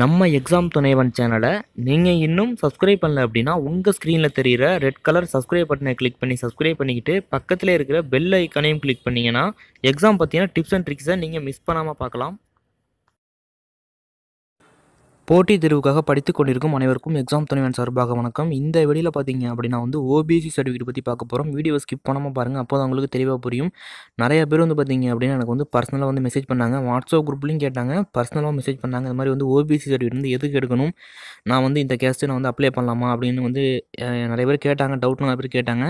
நம்ம எக்ஸாம் துணைவன் சேனலை நீங்கள் இன்னும் சப்ஸ்கிரைப் பண்ணல அப்படின்னா உங்கள் ஸ்க்ரீனில் தெரிகிற ரெட் கலர் சப்ஸ்கிரைப் பட்டனை கிளிக் பண்ணி சப்ஸ்கிரைப் பண்ணிக்கிட்டு பக்கத்தில் இருக்கிற பெல் ஐக்கானையும் கிளிக் பண்ணிங்கன்னா எக்ஸாம் பார்த்தீங்கன்னா டிப்ஸ் அண்ட் ட்ரிக்ஸை நீங்கள் மிஸ் பண்ணாமல் பார்க்கலாம் போட்டி தேர்வுக்காக படித்து கொண்டிருக்கும் அனைவருக்கும் எக்ஸாம் துணைவன் சார்பாக வணக்கம் இந்த வெளியில் பார்த்தீங்க அப்படின்னா வந்து ஓபிசி சர்டிஃபிகேட் பற்றி பார்க்க போகிறோம் வீடியோ ஸ்கிப் பண்ணாமல் பாருங்கள் அப்போ தான் உங்களுக்கு தெளிவாக புரியும் நிறையா பேர் வந்து பார்த்தீங்க அப்படின்னா எனக்கு வந்து பர்சனலாக வந்து மெசேஜ் பண்ணாங்க வாட்ஸ்அப் குரூப்லையும் கேட்டாங்க பர்சனலாக மெசேஜ் பண்ணாங்க இந்த மாதிரி வந்து ஓபிசி சர்டிஃபிகேட் வந்து எதுக்கு எடுக்கணும் நான் வந்து இந்த கேஸ்ட்டு நான் வந்து அப்ளை பண்ணலாமா அப்படின்னு வந்து நிறைய பேர் கேட்டாங்க டவுட் நிறைய பேர் கேட்டாங்க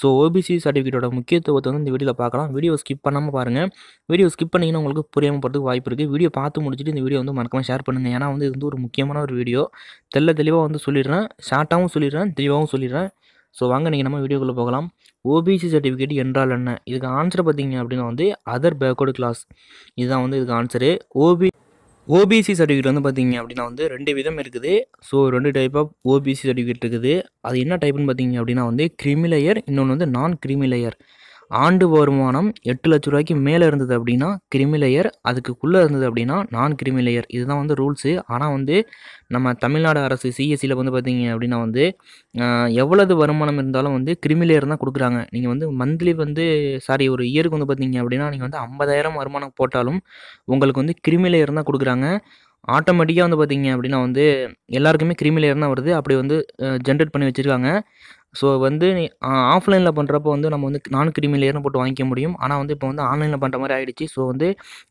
ஸோ ஓபிசி சர்டிஃபிகேட்டோட முக்கியத்துவத்தை வந்து இந்த வீடியோவில் பார்க்கலாம் வீடியோ ஸ்கிப் பண்ணாமல் பாருங்கள் வீடியோ ஸ்கிப் பண்ணிங்கன்னா உங்களுக்கு புரியாமல் போகிறதுக்கு வாய்ப்பு இருக்குது வீடியோ பார்த்து முடிச்சுட்டு இந்த வீடியோ வந்து மறக்காமல் ஷேர் பண்ணுங்கள் ஏன்னா வந்து இது வந்து ஒரு முக்கியமான ஒரு வீடியோ தெல்ல தெளிவாக வந்து சொல்லிடுறேன் ஷார்ட்டாகவும் சொல்லிடுறேன் தெளிவாகவும் சொல்லிடுறேன் ஸோ வாங்க நீங்கள் நம்ம வீடியோக்குள்ளே போகலாம் ஓபிசி சர்டிஃபிகேட் என்றால் என்ன இதுக்கு ஆன்சர் பார்த்தீங்க அப்படின்னா வந்து அதர் பேக்வர்டு கிளாஸ் இதுதான் வந்து இதுக்கு ஆன்சரு ஓபி ஓபிசி சர்டிஃபிகேட் வந்து பார்த்திங்க அப்படின்னா வந்து ரெண்டு விதம் இருக்குது ஸோ ரெண்டு டைப் ஆஃப் ஓபிசி சர்டிஃபிகேட் இருக்குது அது என்ன டைப்னு பார்த்திங்க அப்படின்னா வந்து கிரிமிலேயர் இன்னொன்று வந்து நான் கிரிமிலேயர் ஆண்டு வருமானம் எட்டு லட்ச ரூபாய்க்கு மேலே இருந்தது அப்படின்னா கிரிமி லேயர் அதுக்குள்ளே இருந்தது அப்படின்னா நான் கிரிமி லேயர் இதுதான் வந்து ரூல்ஸு ஆனால் வந்து நம்ம தமிழ்நாடு அரசு சிஎஸ்சியில் e வந்து பார்த்தீங்க அப்படின்னா வந்து எவ்வளவு வருமானம் இருந்தாலும் வந்து கிரிமி லேயர் தான் கொடுக்குறாங்க நீங்கள் வந்து மந்த்லி வந்து சாரி ஒரு இயருக்கு வந்து பார்த்தீங்க அப்படின்னா நீங்கள் வந்து ஐம்பதாயிரம் வருமானம் போட்டாலும் உங்களுக்கு வந்து கிரிமிலேயர் தான் கொடுக்குறாங்க ஆட்டோமேட்டிக்காக வந்து பார்த்தீங்க அப்படின்னா வந்து எல்லாருக்குமே கிரிமிலேயர் தான் வருது அப்படி வந்து ஜென்ரேட் பண்ணி வச்சுருக்காங்க ஸோ வந்து ஆஃப்லைனில் பண்ணுறப்போ வந்து நம்ம வந்து நான் கிரிமி லேயர்னு போட்டு வாங்கிக்க முடியும் ஆனால் வந்து இப்போ வந்து ஆன்லைனில் பண்ணுற மாதிரி ஆகிடுச்சு ஸோ வந்து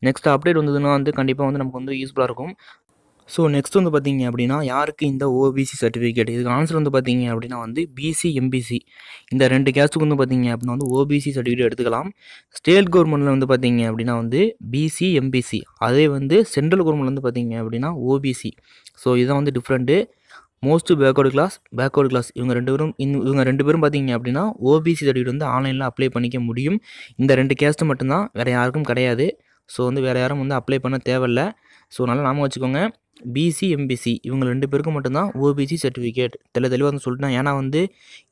நெக்ஸ்ட் அப்டேட் வந்ததுன்னா வந்து கண்டிப்பாக வந்து நமக்கு வந்து யூஸ்ஃபுல்லாக இருக்கும் ஸோ நெக்ஸ்ட் வந்து பார்த்தீங்க அப்படின்னா யாருக்கு இந்த ஓபிசி சர்டிஃபிகேட் இதுக்கு ஆன்சர் வந்து பார்த்தீங்க அப்படின்னா வந்து பிசி எம்பிசி இந்த ரெண்டு கேஸ்ட்டுக்கு வந்து பார்த்தீங்க அப்படின்னா வந்து ஓபிசி சர்டிஃபிகேட் எடுத்துக்கலாம் ஸ்டேட் கவர்மெண்ட்டில் வந்து பார்த்தீங்க அப்படின்னா வந்து பிசி எம்பிசி அதே வந்து சென்ட்ரல் கவர்மெண்ட் வந்து பார்த்தீங்க அப்படின்னா ஓபிசி ஸோ இதுதான் வந்து different most backward class backward class இவங்க ரெண்டு பேரும் இவங்க ரெண்டு பேரும் பார்த்தீங்க அப்படின்னா ஓபிசி சர்டிஃபிகேட் வந்து ஆன்லைனில் அப்ளை பண்ணிக்க முடியும் இந்த ரெண்டு கேஸ்ட் மட்டும்தான் வேறு யாருக்கும் கிடையாது ஸோ வந்து வேறு யாரும் வந்து அப்ளை பண்ண தேவையில்ல ஸோ நல்லா நாம வச்சுக்கோங்க பிசி எம்பிசி இவங்க ரெண்டு பேருக்கும் மட்டும்தான் ஓபிசி சர்டிஃபிகேட் தெளி தெளிவாக வந்து சொல்லிட்டேன் ஏன்னா வந்து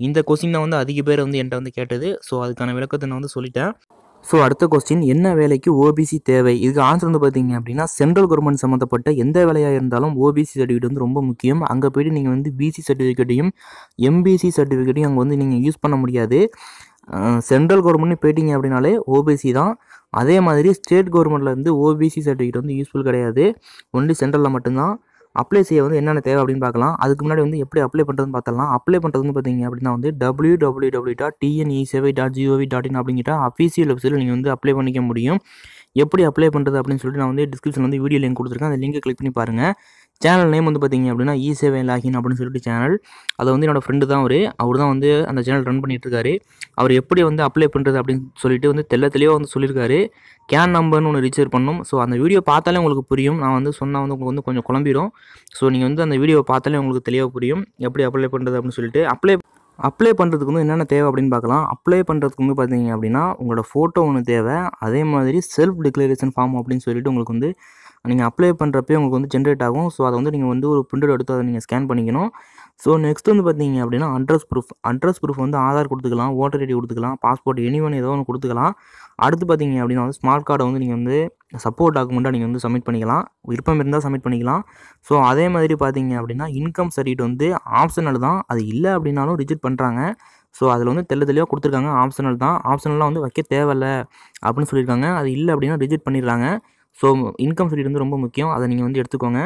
இந்த கொஸ்டின் வந்து அதிக பேர் வந்து என்கிட்ட வந்து கேட்டது ஸோ அதுக்கான விளக்கத்தை நான் வந்து சொல்லிட்டேன் ஸோ அடுத்த கொஸ்டின் என்ன வேலைக்கு ஓபிசி தேவை இதுக்கு ஆன்சர் வந்து பார்த்தீங்க அப்படின்னா சென்ட்ரல் கவர்மெண்ட் சம்மந்தப்பட்ட எந்த வேலையாக இருந்தாலும் ஓபிசி சர்டிஃபிகேட் வந்து ரொம்ப முக்கியம் அங்கே போய்ட்டு நீங்கள் வந்து பிசி சர்டிஃபிகேட்டையும் எம்பிசி சர்டிஃபிகேட்டையும் அங்கே வந்து நீங்கள் யூஸ் பண்ண முடியாது சென்ட்ரல் கவர்மெண்ட்னு போயிட்டீங்க அப்படின்னாலே ஓபிசி தான் அதே மாதிரி ஸ்டேட் கவர்மெண்ட்டில் வந்து ஓபிசி சர்டிஃபிகேட் வந்து யூஸ்ஃபுல் கிடையாது ஒன்லி சென்ட்ரலில் மட்டும்தான் அப்ளை செய்ய வந்து என்னென்ன தேவை அப்படின்னு பார்க்கலாம் அதுக்கு முன்னாடி வந்து எப்படி அப்ளை பண்ணுறதுன்னு பார்த்தலாம் அப்ளை பண்ணுறது வந்து பார்த்தீங்க அப்படின்னா வந்து W W W dot TNE சேவை டாட் ஜிஓவி டாட் இன் அப்படிங்கிற அஃபீஷியல் வெப்சைட்டில் நீங்கள் வந்து அப்ளை பண்ணிக்க முடியும் எப்படி அப்ளை பண்ணுறது அப்படின்னு சொல்லிட்டு நான் வந்து டிஸ்கிரிப்ஷன் வந்து வீடியோ லிங்க் கொடுத்துருக்கேன் அந்த லிங்கை கிளிக் பண்ணி பாருங்கள் சேனல் நேம் வந்து பார்த்திங்க அப்படின்னா இ சேவை லாகின் அப்படின்னு சொல்லிட்டு சேனல் அதை வந்து என்னோடய ஃப்ரெண்டு தான் அவர் அவர் தான் வந்து அந்த சேனல் ரன் பண்ணிகிட்ருக்காரு அவர் எப்படி வந்து அப்ளை பண்ணுறது அப்படின்னு சொல்லிட்டு வந்து தெல்ல தெளிவாக வந்து சொல்லியிருக்காரு கேன் நம்பர்னு ஒன்று ரிச்சர் பண்ணணும் ஸோ அந்த வீடியோ பார்த்தாலே உங்களுக்கு புரியும் நான் வந்து சொன்னால் வந்து உங்களுக்கு வந்து கொஞ்சம் குழம்பிடும் ஸோ நீங்கள் வந்து அந்த வீடியோ பார்த்தாலே உங்களுக்கு தெளிவாக புரியும் எப்படி அப்ளை பண்ணுறது அப்படின்னு சொல்லிட்டு அப்ளை அப்ளை பண்ணுறதுக்கு வந்து என்னென்ன தேவை அப்படின்னு பார்க்கலாம் அப்ளை பண்ணுறதுக்கு வந்து பார்த்தீங்க அப்படின்னா உங்களோட ஃபோட்டோ ஒன்று தேவை அதே மாதிரி செல்ஃப் டிக்ளரேஷன் ஃபார்ம் அப்படின்னு சொல்லிட்டு உங்களுக்கு வந்து நீங்கள் அப்ளை பண்ணுறப்பே உங்களுக்கு வந்து ஜென்ரேட் ஆகும் ஸோ அதை வந்து நீங்கள் வந்து ஒரு பிரிண்டட் எடுத்து அதை நீங்கள் ஸ்கேன் பண்ணிக்கணும் ஸோ நெக்ஸ்ட் வந்து பார்த்தீங்க அப்படின்னா அட்ரஸ் ப்ரூஃப் அட்ரஸ் ப்ரூஃப் வந்து ஆதார் கொடுத்துக்கலாம் ஓட்டர் ஐடி கொடுத்துக்கலாம் பாஸ்போர்ட் எனி ஒன் ஏதோ ஒன்று கொடுத்துக்கலாம் அடுத்து பார்த்தீங்க அப்படின்னா வந்து ஸ்மார்ட் கார்டை வந்து நீங்கள் வந்து சப்போர்ட் டாக்குமெண்ட்டாக நீங்கள் வந்து சப்மிட் பண்ணிக்கலாம் விருப்பம் இருந்தால் சப்மிட் பண்ணிக்கலாம் ஸோ அதே மாதிரி பார்த்தீங்க அப்படின்னா இன்கம் சர்டிஃபிகேட் வந்து ஆப்ஷனல் தான் அது இல்லை அப்படின்னாலும் ரிஜெக்ட் பண்ணுறாங்க ஸோ அதில் வந்து தெல்ல தெளிவாக கொடுத்துருக்காங்க ஆப்ஷனல் தான் ஆப்ஷனல்லாம் வந்து வைக்க தேவையில்ல அப்படின்னு சொல்லியிருக்காங்க அது இல்லை அப்படின்னா ரிஜெக்ட் பண்ணிடுறாங்க ஸோ இன்கம் சர்டிஃபிகேட் வந்து ரொம்ப முக்கியம் அதை நீங்கள் வந்து எடுத்துக்கோங்க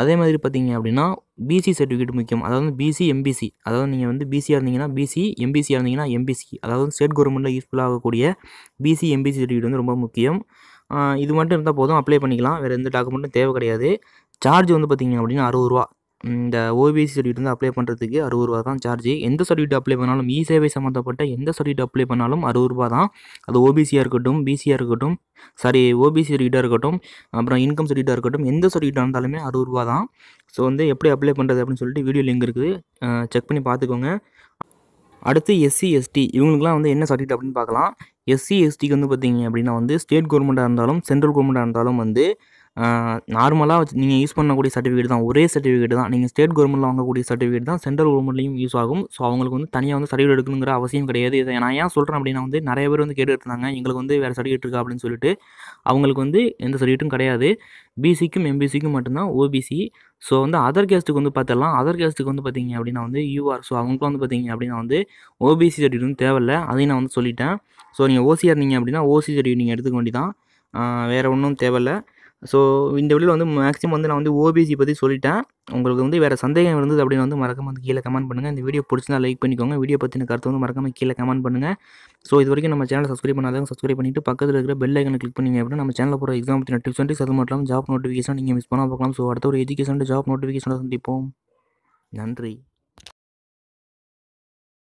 அதே மாதிரி பார்த்தீங்க அப்படின்னா பிசி சர்டிஃபிகேட் முக்கியம் அதாவது பிசி எம்பிசி அதாவது நீங்கள் வந்து பிசியாக இருந்தீங்கன்னா பிசி எம்பிசியாக இருந்தீங்கன்னா எம்பிசி அதாவது ஸ்டேட் கவர்மெண்ட்டில் யூஸ்ஃபுல்லாக ஆகக்கூடிய பிசி எம்பிசி சர்டிஃபிகேட் வந்து ரொம்ப முக்கியம் இது மட்டும் இருந்தால் போதும் அப்ளை பண்ணிக்கலாம் வேறு எந்த டாக்குமெண்ட்டும் தேவை கிடையாது சார்ஜ் வந்து பார்த்திங்க அப்படின்னா அறுபது ரூபா இந்த ஓபிசி சர்டிஃபிகேட் வந்து அப்ளை பண்ணுறதுக்கு அறுபது ரூபா தான் சார்ஜ் எந்த சர்டிஃபிகேட் அப்ளை பண்ணாலும் இ சேவை சம்மந்தப்பட்ட எந்த சர்டிஃபிகேட் அப்ளை பண்ணாலும் அறுபது ரூபா தான் அது ஓபிசியாக இருக்கட்டும் பிசியாக இருக்கட்டும் சாரி ஓபிசி சர்டிஃபிகேட்டாக இருக்கட்டும் அப்புறம் இன்கம் சர்டிஃபிகேட்டாக இருக்கட்டும் எந்த சர்டிஃபிகேட்டாக இருந்தாலுமே அறுபது ரூபா தான் ஸோ வந்து எப்படி அப்ளை பண்ணுறது அப்படின்னு சொல்லிட்டு வீடியோ லிங்க் இருக்குது செக் பண்ணி பார்த்துக்கோங்க அடுத்து எஸ்சி எஸ்டி இவங்களுக்குலாம் வந்து என்ன சர்டிஃபிகேட் அப்படின்னு பார்க்கலாம் எஸ்சி எஸ்டிக்கு வந்து பார்த்திங்க அப்படின்னா வந்து ஸ்டேட் கவர்மெண்ட்டாக இருந்தாலும் சென்ட்ரல் கவர்மெண்ட்டாக இருந்தாலும் வந்து நார்மலாக வச்சு நீங்கள் யூஸ் பண்ணக்கூடிய சர்டிஃபிகேட் தான் ஒரே சர்டிஃபிகேட் தான் நீங்கள் ஸ்டேட் கவர்மெண்ட்டில் வாங்கக்கூடிய சர்டிஃபிகேட் தான் சென்ட்ரல் கவர்மெண்ட்லையும் யூஸ் ஆகும் ஸோ அவங்களுக்கு வந்து தனியாக வந்து சர்டிஃபிகேட் எடுக்கணுங்கிற அவசியம் கிடையாது இதை நான் ஏன் சொல்கிறேன் அப்படின்னா வந்து நிறைய பேர் வந்து கேட்டு இருந்தாங்க எங்களுக்கு வந்து வேறு சர்டிஃபிகேட் இருக்கா அப்படின்னு சொல்லிட்டு அவங்களுக்கு வந்து எந்த சர்டிஃபிகேட்டும் கிடையாது பிசிக்கும் எம்பிசிக்கும் மட்டும்தான் ஓபிசி ஸோ வந்து அதர் கேஸ்ட்டுக்கு வந்து பார்த்துடலாம் அதர் கேஸ்ட்டுக்கு வந்து பார்த்தீங்க அப்படின்னா வந்து யூஆர் ஸோ அவங்களுக்கு வந்து பார்த்தீங்க அப்படின்னா வந்து ஓபிசி சர்டிஃபிகேட் வந்து தேவையில்லை அதையும் நான் வந்து சொல்லிட்டேன் ஸோ நீங்கள் ஓசியாக இருந்தீங்க அப்படின்னா ஓசி சர்டிஃபிகேட் நீங்கள் எடுத்துக்க வேண்டி தான் வேறு ஒன்றும் தேவையில்லை ஸோ இந்த வீடியோவில் வந்து மேக்ஸிமம் வந்து நான் வந்து ஓபிசி பற்றி சொல்லிட்டேன் உங்களுக்கு வந்து வேறு சந்தேகம் இருந்தது அப்படின்னு வந்து மறக்காமல் வந்து கீழே கமெண்ட் பண்ணுங்கள் இந்த வீடியோ பிடிச்சிருந்தா லைக் பண்ணிக்கோங்க வீடியோ பற்றின கருத்து வந்து மறக்காமல் கீழே கமெண்ட் பண்ணுங்கள் ஸோ இது வரைக்கும் நம்ம சேனல் சப்ஸ்கிரைப் பண்ணாதான் சப்ஸ்கிரைப் பண்ணிவிட்டு பக்கத்தில் இருக்கிற பெல் ஐக்கனை கிளிக் பண்ணிங்க அப்படின்னா நம்ம சேனலில் போகிற எக்ஸாம் பற்றின டிப்ஸ் அண்ட் அது மட்டும் ஜாப் நோட்டிஃபிகேஷன் நீங்கள் மிஸ் பண்ணால் பார்க்கலாம் ஸோ அடுத்த ஒரு எஜுகேஷன் ஜாப் நோட்டிஃபிகேஷனை சந்திப்போம் நன்றி